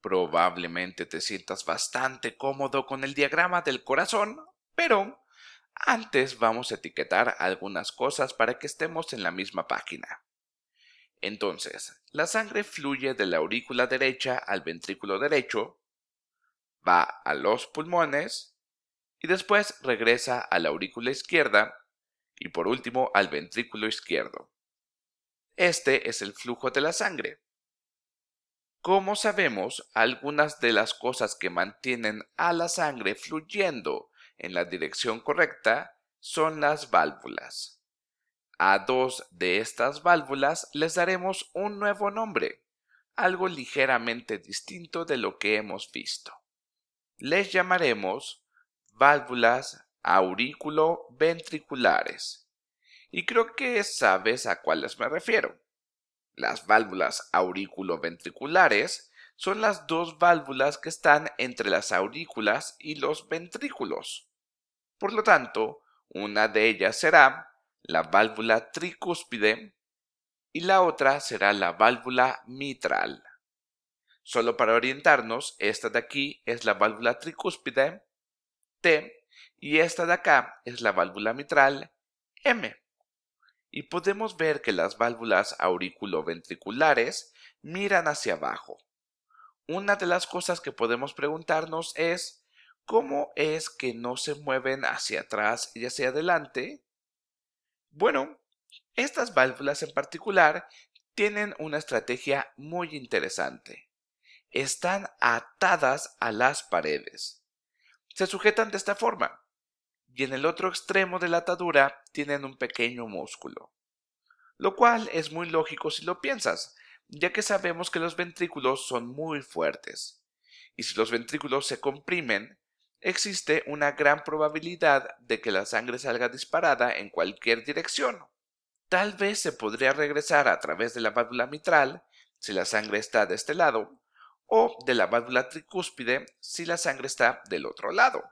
Probablemente te sientas bastante cómodo con el diagrama del corazón, pero antes vamos a etiquetar algunas cosas para que estemos en la misma página. Entonces, la sangre fluye de la aurícula derecha al ventrículo derecho, va a los pulmones y después regresa a la aurícula izquierda y por último al ventrículo izquierdo. Este es el flujo de la sangre. Como sabemos, algunas de las cosas que mantienen a la sangre fluyendo en la dirección correcta son las válvulas. A dos de estas válvulas les daremos un nuevo nombre, algo ligeramente distinto de lo que hemos visto. Les llamaremos válvulas auriculoventriculares. Y creo que sabes a cuáles me refiero. Las válvulas auriculoventriculares son las dos válvulas que están entre las aurículas y los ventrículos. Por lo tanto, una de ellas será la válvula tricúspide y la otra será la válvula mitral. Solo para orientarnos, esta de aquí es la válvula tricúspide T y esta de acá es la válvula mitral M y podemos ver que las válvulas auriculoventriculares miran hacia abajo. Una de las cosas que podemos preguntarnos es ¿cómo es que no se mueven hacia atrás y hacia adelante? Bueno, estas válvulas en particular tienen una estrategia muy interesante. Están atadas a las paredes. Se sujetan de esta forma y en el otro extremo de la atadura tienen un pequeño músculo. Lo cual es muy lógico si lo piensas, ya que sabemos que los ventrículos son muy fuertes, y si los ventrículos se comprimen, existe una gran probabilidad de que la sangre salga disparada en cualquier dirección. Tal vez se podría regresar a través de la válvula mitral, si la sangre está de este lado, o de la válvula tricúspide, si la sangre está del otro lado.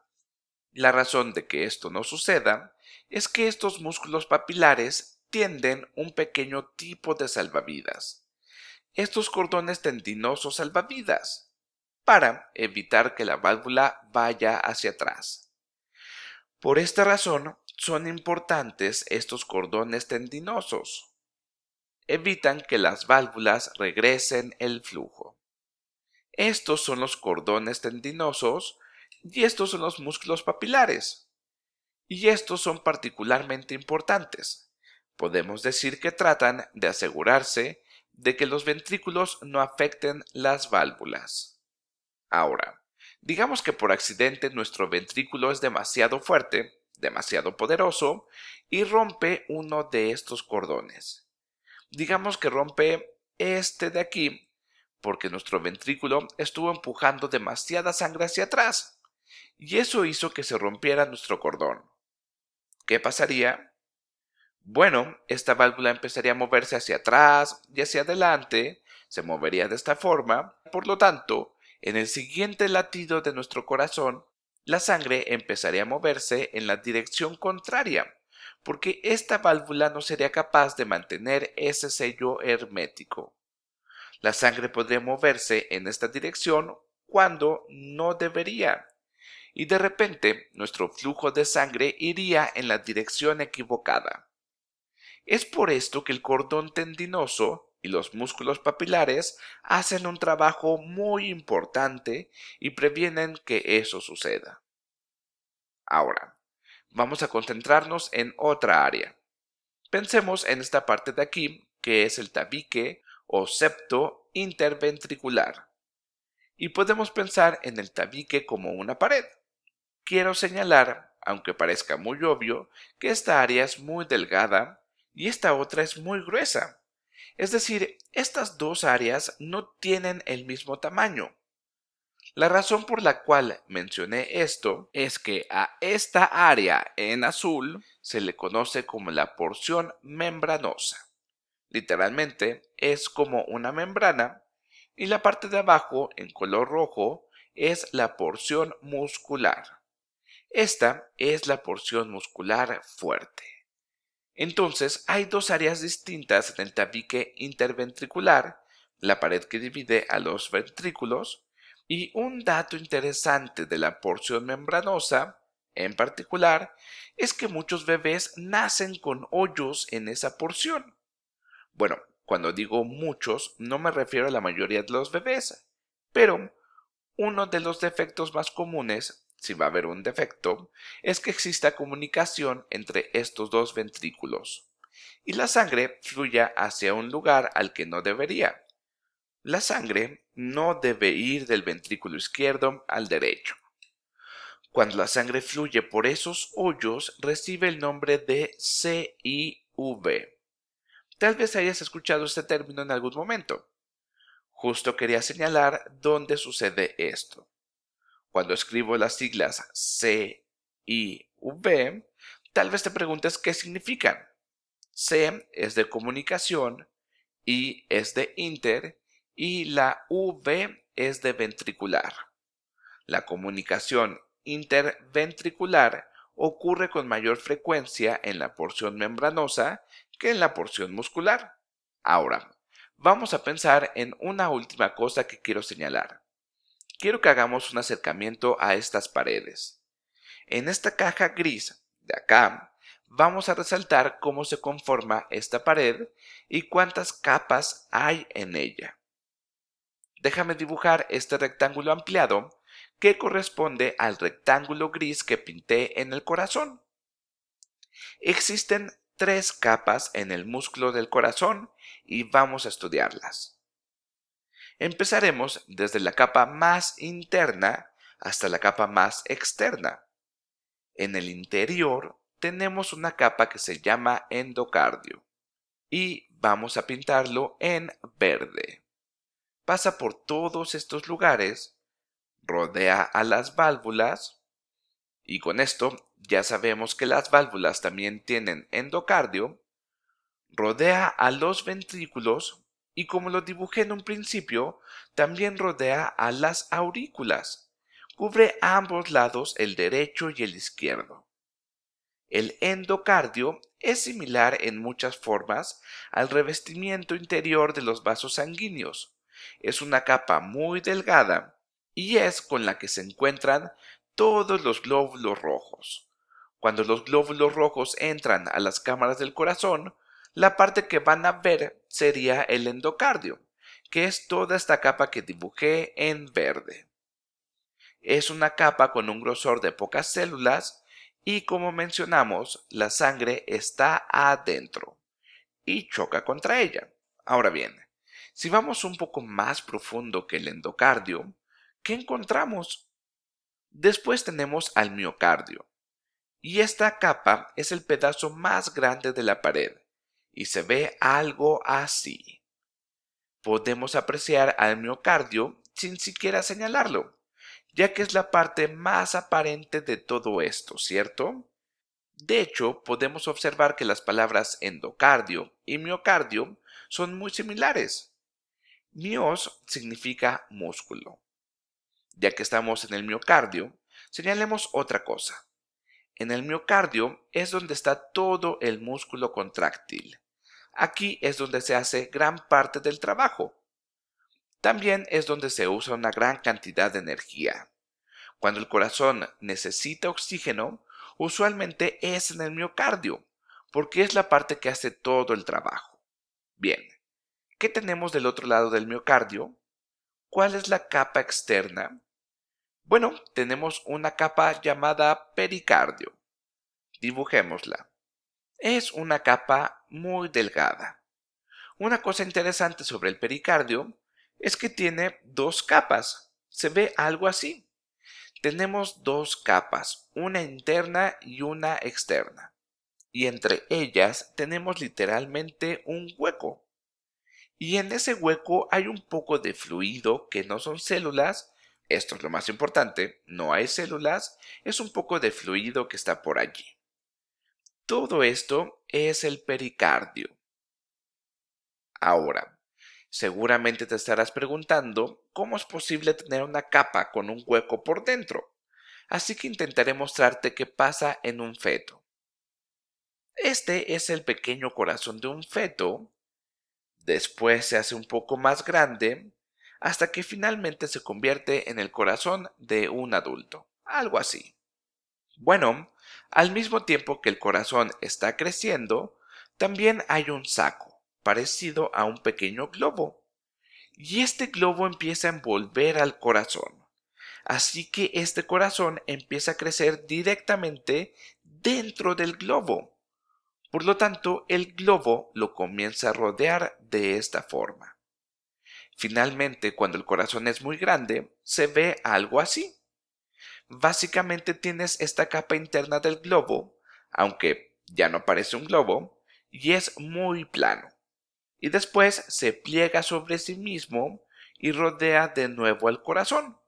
La razón de que esto no suceda es que estos músculos papilares tienden un pequeño tipo de salvavidas, estos cordones tendinosos salvavidas, para evitar que la válvula vaya hacia atrás. Por esta razón son importantes estos cordones tendinosos. Evitan que las válvulas regresen el flujo. Estos son los cordones tendinosos y estos son los músculos papilares. Y estos son particularmente importantes. Podemos decir que tratan de asegurarse de que los ventrículos no afecten las válvulas. Ahora, digamos que por accidente nuestro ventrículo es demasiado fuerte, demasiado poderoso, y rompe uno de estos cordones. Digamos que rompe este de aquí, porque nuestro ventrículo estuvo empujando demasiada sangre hacia atrás y eso hizo que se rompiera nuestro cordón. ¿Qué pasaría? Bueno, esta válvula empezaría a moverse hacia atrás y hacia adelante, se movería de esta forma, por lo tanto, en el siguiente latido de nuestro corazón, la sangre empezaría a moverse en la dirección contraria, porque esta válvula no sería capaz de mantener ese sello hermético. La sangre podría moverse en esta dirección cuando no debería, y de repente nuestro flujo de sangre iría en la dirección equivocada. Es por esto que el cordón tendinoso y los músculos papilares hacen un trabajo muy importante y previenen que eso suceda. Ahora, vamos a concentrarnos en otra área. Pensemos en esta parte de aquí, que es el tabique o septo interventricular. Y podemos pensar en el tabique como una pared. Quiero señalar, aunque parezca muy obvio, que esta área es muy delgada y esta otra es muy gruesa. Es decir, estas dos áreas no tienen el mismo tamaño. La razón por la cual mencioné esto es que a esta área en azul se le conoce como la porción membranosa. Literalmente es como una membrana y la parte de abajo en color rojo es la porción muscular. Esta es la porción muscular fuerte. Entonces, hay dos áreas distintas del tabique interventricular, la pared que divide a los ventrículos, y un dato interesante de la porción membranosa, en particular, es que muchos bebés nacen con hoyos en esa porción. Bueno, cuando digo muchos, no me refiero a la mayoría de los bebés, pero uno de los defectos más comunes si va a haber un defecto, es que exista comunicación entre estos dos ventrículos y la sangre fluya hacia un lugar al que no debería. La sangre no debe ir del ventrículo izquierdo al derecho. Cuando la sangre fluye por esos hoyos, recibe el nombre de CIV. Tal vez hayas escuchado este término en algún momento. Justo quería señalar dónde sucede esto. Cuando escribo las siglas C y V, tal vez te preguntes qué significan. C es de comunicación, I es de inter y la V es de ventricular. La comunicación interventricular ocurre con mayor frecuencia en la porción membranosa que en la porción muscular. Ahora, vamos a pensar en una última cosa que quiero señalar. Quiero que hagamos un acercamiento a estas paredes. En esta caja gris de acá vamos a resaltar cómo se conforma esta pared y cuántas capas hay en ella. Déjame dibujar este rectángulo ampliado que corresponde al rectángulo gris que pinté en el corazón. Existen tres capas en el músculo del corazón y vamos a estudiarlas. Empezaremos desde la capa más interna hasta la capa más externa. En el interior tenemos una capa que se llama endocardio y vamos a pintarlo en verde. Pasa por todos estos lugares, rodea a las válvulas y con esto ya sabemos que las válvulas también tienen endocardio, rodea a los ventrículos y como lo dibujé en un principio, también rodea a las aurículas. Cubre ambos lados el derecho y el izquierdo. El endocardio es similar en muchas formas al revestimiento interior de los vasos sanguíneos. Es una capa muy delgada y es con la que se encuentran todos los glóbulos rojos. Cuando los glóbulos rojos entran a las cámaras del corazón, la parte que van a ver sería el endocardio, que es toda esta capa que dibujé en verde. Es una capa con un grosor de pocas células y como mencionamos, la sangre está adentro y choca contra ella. Ahora bien, si vamos un poco más profundo que el endocardio, ¿qué encontramos? Después tenemos al miocardio, y esta capa es el pedazo más grande de la pared y se ve algo así. Podemos apreciar al miocardio sin siquiera señalarlo, ya que es la parte más aparente de todo esto, ¿cierto? De hecho, podemos observar que las palabras endocardio y miocardio son muy similares. Mios significa músculo. Ya que estamos en el miocardio, señalemos otra cosa. En el miocardio es donde está todo el músculo contráctil. Aquí es donde se hace gran parte del trabajo. También es donde se usa una gran cantidad de energía. Cuando el corazón necesita oxígeno, usualmente es en el miocardio, porque es la parte que hace todo el trabajo. Bien, ¿qué tenemos del otro lado del miocardio? ¿Cuál es la capa externa? Bueno, tenemos una capa llamada pericardio. Dibujémosla. Es una capa muy delgada. Una cosa interesante sobre el pericardio es que tiene dos capas. Se ve algo así. Tenemos dos capas, una interna y una externa. Y entre ellas tenemos literalmente un hueco. Y en ese hueco hay un poco de fluido que no son células, esto es lo más importante, no hay células, es un poco de fluido que está por allí. Todo esto es el pericardio. Ahora, seguramente te estarás preguntando cómo es posible tener una capa con un hueco por dentro. Así que intentaré mostrarte qué pasa en un feto. Este es el pequeño corazón de un feto. Después se hace un poco más grande hasta que finalmente se convierte en el corazón de un adulto, algo así. Bueno, al mismo tiempo que el corazón está creciendo, también hay un saco, parecido a un pequeño globo. Y este globo empieza a envolver al corazón. Así que este corazón empieza a crecer directamente dentro del globo. Por lo tanto, el globo lo comienza a rodear de esta forma. Finalmente, cuando el corazón es muy grande, se ve algo así. Básicamente tienes esta capa interna del globo, aunque ya no parece un globo, y es muy plano. Y después se pliega sobre sí mismo y rodea de nuevo al corazón.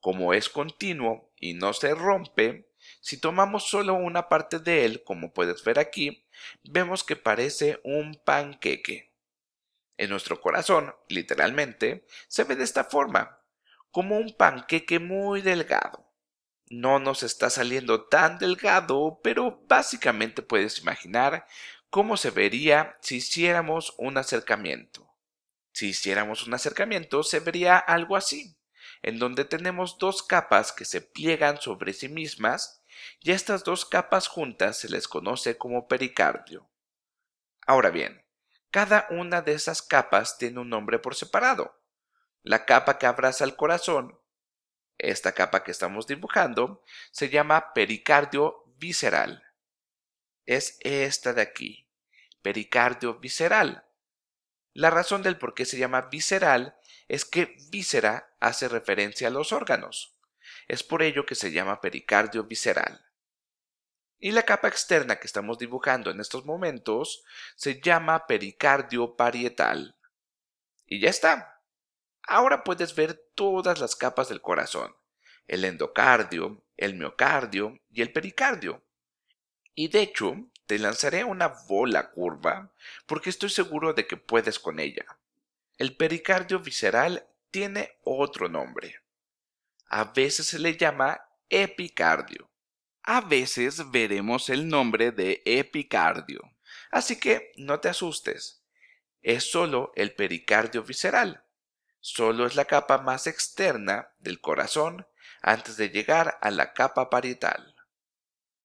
Como es continuo y no se rompe, si tomamos solo una parte de él, como puedes ver aquí, vemos que parece un panqueque. En nuestro corazón, literalmente, se ve de esta forma, como un panqueque muy delgado. No nos está saliendo tan delgado, pero básicamente puedes imaginar cómo se vería si hiciéramos un acercamiento. Si hiciéramos un acercamiento, se vería algo así, en donde tenemos dos capas que se pliegan sobre sí mismas y estas dos capas juntas se les conoce como pericardio. Ahora bien, cada una de esas capas tiene un nombre por separado. La capa que abraza el corazón, esta capa que estamos dibujando, se llama pericardio visceral. Es esta de aquí, pericardio visceral. La razón del por qué se llama visceral es que víscera hace referencia a los órganos. Es por ello que se llama pericardio visceral. Y la capa externa que estamos dibujando en estos momentos se llama pericardio parietal. Y ya está. Ahora puedes ver todas las capas del corazón, el endocardio, el miocardio y el pericardio. Y de hecho, te lanzaré una bola curva porque estoy seguro de que puedes con ella. El pericardio visceral tiene otro nombre. A veces se le llama epicardio a veces veremos el nombre de epicardio. Así que no te asustes, es solo el pericardio visceral, solo es la capa más externa del corazón antes de llegar a la capa parietal.